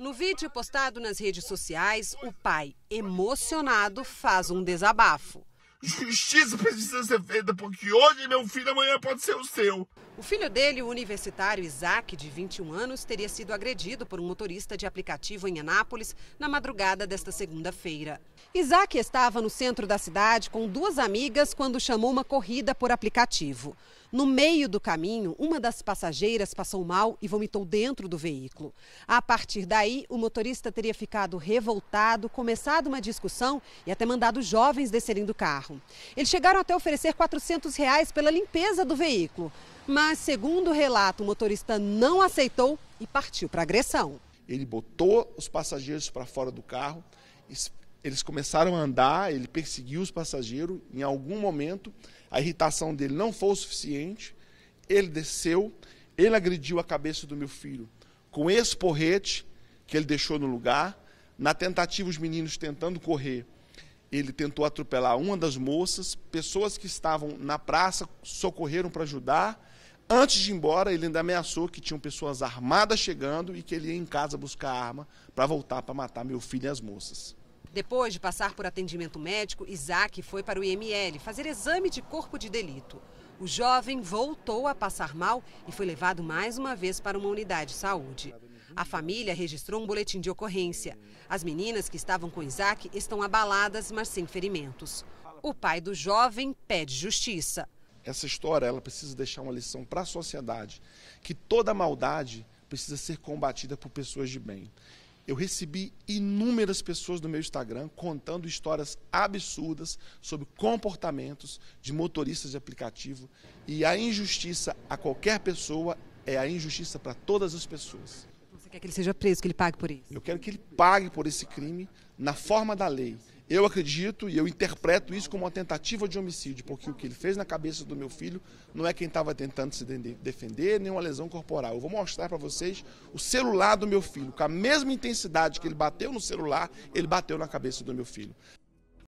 No vídeo postado nas redes sociais, o pai, emocionado, faz um desabafo. Justiça precisa ser feita porque hoje meu filho, amanhã pode ser o seu. O filho dele, o universitário Isaac, de 21 anos, teria sido agredido por um motorista de aplicativo em Anápolis na madrugada desta segunda-feira. Isaac estava no centro da cidade com duas amigas quando chamou uma corrida por aplicativo. No meio do caminho, uma das passageiras passou mal e vomitou dentro do veículo. A partir daí, o motorista teria ficado revoltado, começado uma discussão e até mandado jovens descerem do carro. Eles chegaram até oferecer 400 reais pela limpeza do veículo. Mas, segundo o relato, o motorista não aceitou e partiu para agressão. Ele botou os passageiros para fora do carro, eles começaram a andar, ele perseguiu os passageiros. Em algum momento, a irritação dele não foi o suficiente, ele desceu, ele agrediu a cabeça do meu filho com esse porrete que ele deixou no lugar. Na tentativa, os meninos tentando correr, ele tentou atropelar uma das moças. Pessoas que estavam na praça socorreram para ajudar. Antes de ir embora, ele ainda ameaçou que tinham pessoas armadas chegando e que ele ia em casa buscar arma para voltar para matar meu filho e as moças. Depois de passar por atendimento médico, Isaac foi para o IML fazer exame de corpo de delito. O jovem voltou a passar mal e foi levado mais uma vez para uma unidade de saúde. A família registrou um boletim de ocorrência. As meninas que estavam com Isaac estão abaladas, mas sem ferimentos. O pai do jovem pede justiça essa história ela precisa deixar uma lição para a sociedade, que toda maldade precisa ser combatida por pessoas de bem. Eu recebi inúmeras pessoas no meu Instagram contando histórias absurdas sobre comportamentos de motoristas de aplicativo e a injustiça a qualquer pessoa é a injustiça para todas as pessoas. Você quer que ele seja preso, que ele pague por isso? Eu quero que ele pague por esse crime na forma da lei. Eu acredito e eu interpreto isso como uma tentativa de homicídio, porque o que ele fez na cabeça do meu filho não é quem estava tentando se defender, nem uma lesão corporal. Eu vou mostrar para vocês o celular do meu filho. Com a mesma intensidade que ele bateu no celular, ele bateu na cabeça do meu filho.